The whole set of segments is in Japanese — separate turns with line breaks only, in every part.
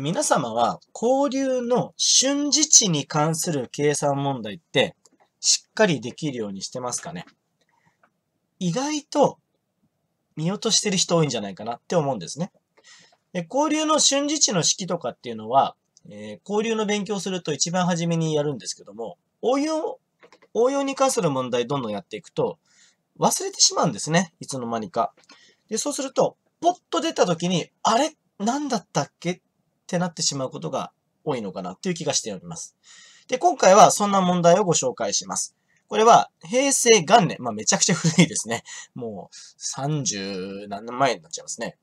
皆様は交流の瞬時値に関する計算問題ってしっかりできるようにしてますかね意外と見落としてる人多いんじゃないかなって思うんですね。で交流の瞬時値の式とかっていうのは、え交流の勉強すると一番初めにやるんですけども、応用、応用に関する問題どんどんやっていくと、忘れてしまうんですね。いつの間にか。で、そうすると、ポッと出た時に、あれなんだったっけってなってしまうことが多いのかなっていう気がしております。で、今回はそんな問題をご紹介します。これは平成元年。まあ、めちゃくちゃ古いですね。もう30何年前になっちゃいますね。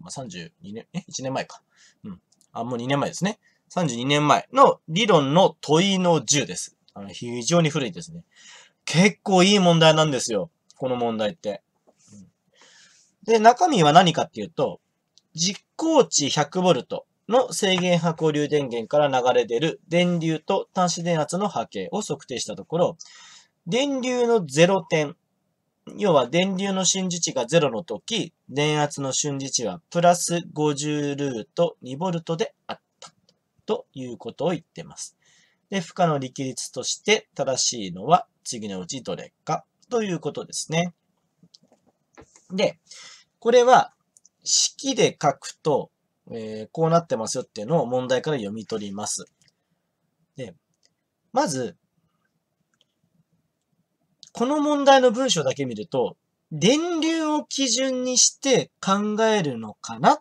まあ、32年、え ?1 年前か。うん。あ、もう2年前ですね。32年前の理論の問いの10です。あの非常に古いですね。結構いい問題なんですよ。この問題って。で、中身は何かっていうと、実行値 100V、の制限波交流電源から流れ出る電流と端子電圧の波形を測定したところ、電流の0点、要は電流の瞬時値が0の時、電圧の瞬時値はプラス50ルート2ボルトであったということを言ってます。で、負荷の力率として正しいのは次のうちどれかということですね。で、これは式で書くとえー、こうなってますよっていうのを問題から読み取ります。で、まず、この問題の文章だけ見ると、電流を基準にして考えるのかなっ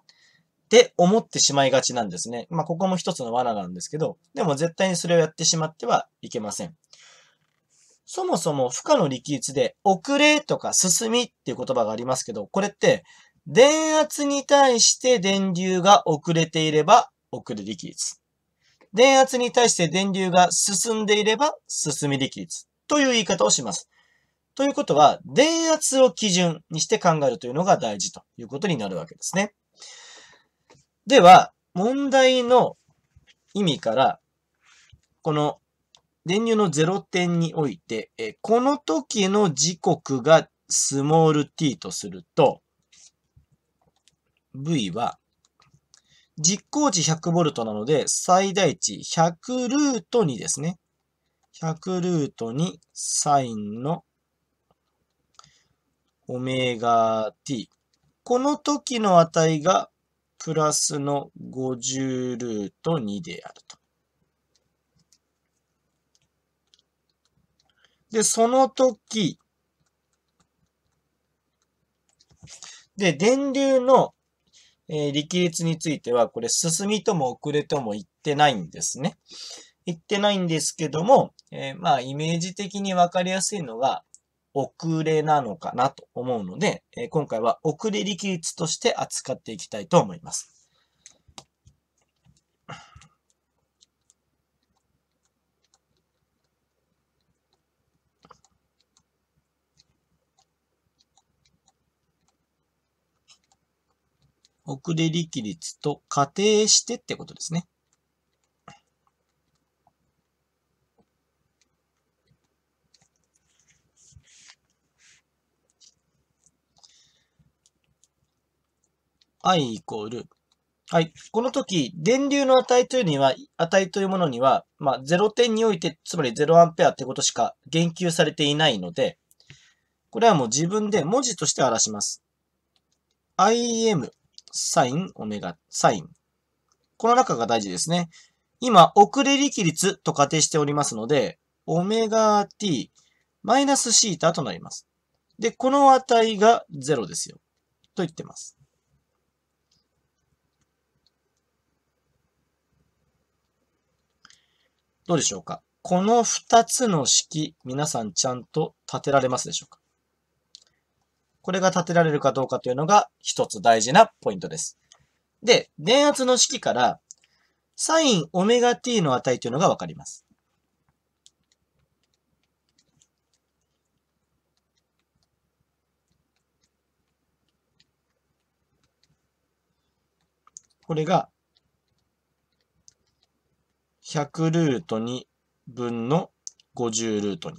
て思ってしまいがちなんですね。まあ、ここも一つの罠なんですけど、でも絶対にそれをやってしまってはいけません。そもそも負荷の力率で遅れとか進みっていう言葉がありますけど、これって電圧に対して電流が遅れていれば遅れ力率。電圧に対して電流が進んでいれば進み力率という言い方をします。ということは、電圧を基準にして考えるというのが大事ということになるわけですね。では、問題の意味から、この電流の0点において、この時の時刻がスモール t とすると、V は、実行値 100V なので、最大値100ルート2ですね。100ルート2サインのオメガ t。この時の値がプラスの50ルート2であると。で、その時、で、電流のえー、力率については、これ、進みとも遅れとも言ってないんですね。言ってないんですけども、えー、まあ、イメージ的にわかりやすいのが、遅れなのかなと思うので、えー、今回は遅れ力率として扱っていきたいと思います。遅れ力率と仮定してってことですね。i イコール、はい。この時、電流の値というには、値というものには、まあ、0点において、つまり0アンペアってことしか言及されていないので、これはもう自分で文字として表します。im サイン、オメガ、サイン。この中が大事ですね。今、遅れ力率と仮定しておりますので、オメガ t マイナスシータとなります。で、この値が0ですよ。と言ってます。どうでしょうかこの2つの式、皆さんちゃんと立てられますでしょうかこれが立てられるかどうかというのが一つ大事なポイントです。で、電圧の式から、サインオメガ t の値というのがわかります。これが、100ルート2分の50ルート2。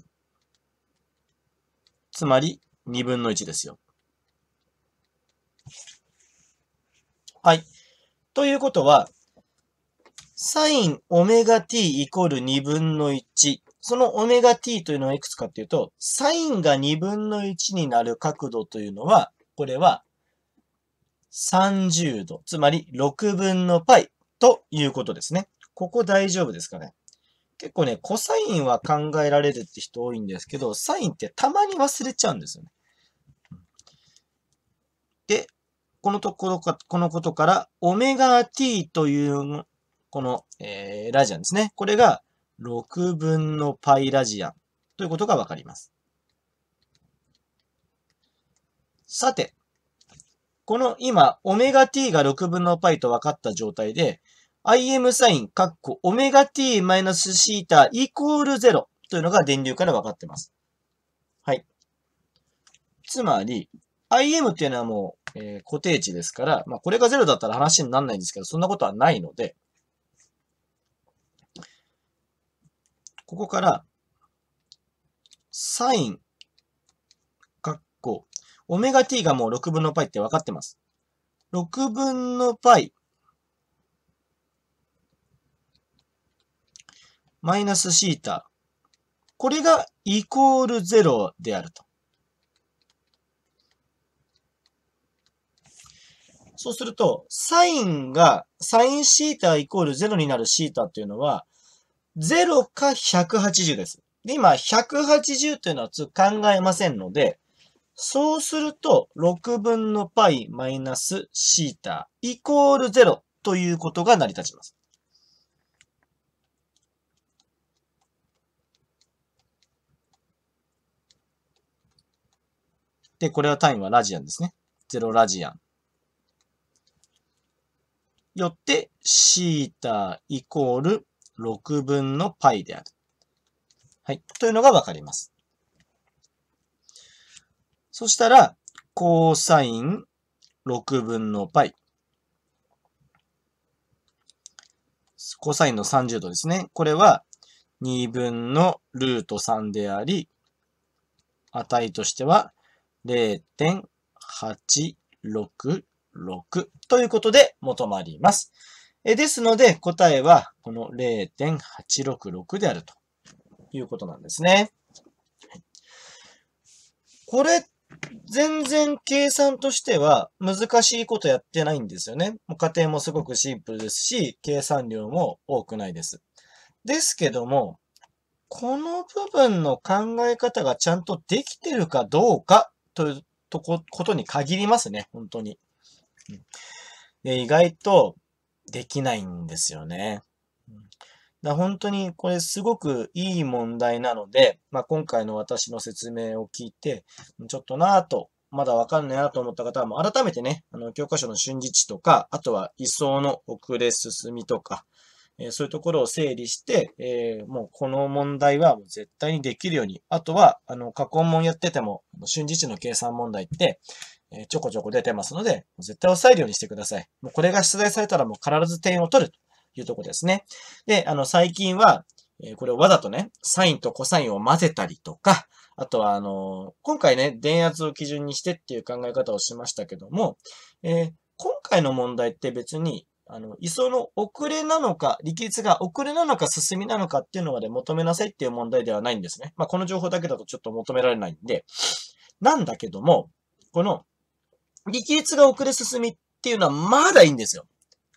つまり、2分の1ですよ。はい。ということは、サインオメガ t イコール2分の1。そのオメガ t というのはいくつかっていうと、サインが2分の1になる角度というのは、これは30度、つまり6分の π ということですね。ここ大丈夫ですかね。結構ね、コサインは考えられるって人多いんですけど、サインってたまに忘れちゃうんですよね。で、このところか、このことから、オメガ t という、この、えー、ラジアンですね。これが6分の π ラジアンということがわかります。さて、この今、オメガ t が6分の π と分かった状態で、im サイン、カッコ、オメガ t マイナスシータイコール0というのが電流から分かってます。はい。つまり、im っていうのはもうえー、固定値ですから、まあ、これが0だったら話にならないんですけど、そんなことはないので、ここから、サイン、かっこ、オメガ t がもう6分の π って分かってます。6分の π、マイナスシータ、これがイコール0であると。そうすると、サインが、サインシータイコール0になるシータっていうのは、0か180です。で、今、180というのは考えませんので、そうすると、6分の π マイナスシータイコール0ということが成り立ちます。で、これは単位はラジアンですね。0ラジアン。よって、シータイコール6分の π である。はい。というのがわかります。そしたら、コーサイン6分の π。コサインの30度ですね。これは2分のルート3であり、値としては0.869 6ということで求まります。えですので、答えはこの0.866であるということなんですね。これ、全然計算としては難しいことやってないんですよね。家庭もすごくシンプルですし、計算量も多くないです。ですけども、この部分の考え方がちゃんとできてるかどうかというとこことに限りますね、本当に。で、意外とできないんですよね。だ本当にこれすごくいい問題なので、まあ、今回の私の説明を聞いて、ちょっとなぁと、まだわかんないなと思った方は、もう改めてね、あの、教科書の瞬時値とか、あとは位相の遅れ進みとか、えー、そういうところを整理して、えー、もうこの問題はもう絶対にできるように、あとは、あの、過去問やってても、瞬時値の計算問題って、えちょこちょこ出てますので、絶対押さえるようにしてください。もうこれが出題されたらもう必ず点を取るというとこですね。で、あの、最近は、えこれをわざとね、サインとコサインを混ぜたりとか、あとは、あの今回ね、電圧を基準にしてっていう考え方をしましたけども、えー、今回の問題って別に、あの、位相の遅れなのか、力率が遅れなのか進みなのかっていうのまで求めなさいっていう問題ではないんですね。まあ、この情報だけだとちょっと求められないんで。なんだけども、この力率が遅れ進みっていうのはまだいいんですよ。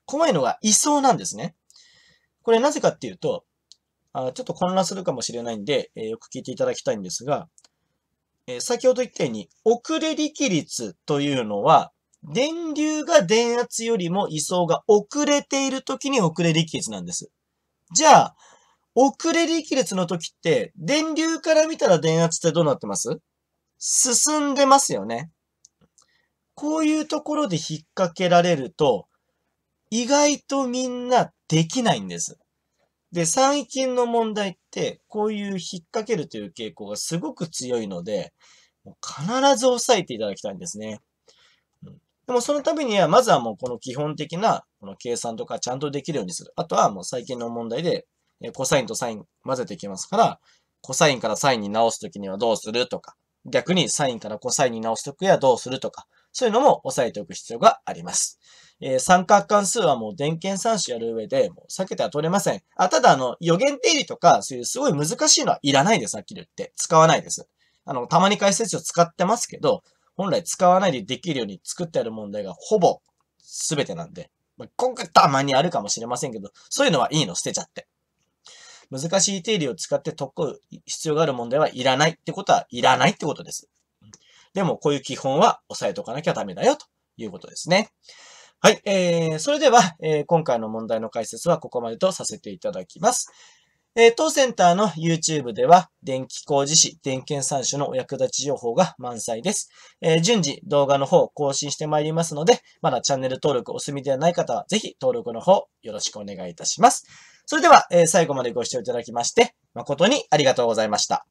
怖いのが位相なんですね。これなぜかっていうと、あちょっと混乱するかもしれないんで、えー、よく聞いていただきたいんですが、えー、先ほど言ったように、遅れ力率というのは、電流が電圧よりも位相が遅れている時に遅れ力率なんです。じゃあ、遅れ力率の時って、電流から見たら電圧ってどうなってます進んでますよね。こういうところで引っ掛けられると、意外とみんなできないんです。で、最近の問題って、こういう引っ掛けるという傾向がすごく強いので、もう必ず押さえていただきたいんですね。うん、でもそのためには、まずはもうこの基本的なこの計算とかちゃんとできるようにする。あとはもう最近の問題で、えコサインとサイン混ぜていきますから、コサインからサインに直すときにはどうするとか、逆にサインからコサインに直すときはどうするとか、そういうのも押さえておく必要があります。えー、三角関数はもう電源算子やる上で、もう避けては取れません。あ、ただあの、予言定理とか、そういうすごい難しいのはいらないです、さっき言って。使わないです。あの、たまに解説を使ってますけど、本来使わないでできるように作ってある問題がほぼ全てなんで、まあ、今回たまにあるかもしれませんけど、そういうのはいいの捨てちゃって。難しい定理を使って解く必要がある問題はいらないってことはいらないってことです。でもこういう基本は押さえとかなきゃダメだよということですね。はい。えー、それでは、えー、今回の問題の解説はここまでとさせていただきます。えー、当センターの YouTube では、電気工事士、電検三種のお役立ち情報が満載です。えー、順次動画の方更新してまいりますので、まだチャンネル登録お済みではない方は、ぜひ登録の方よろしくお願いいたします。それでは、えー、最後までご視聴いただきまして、誠にありがとうございました。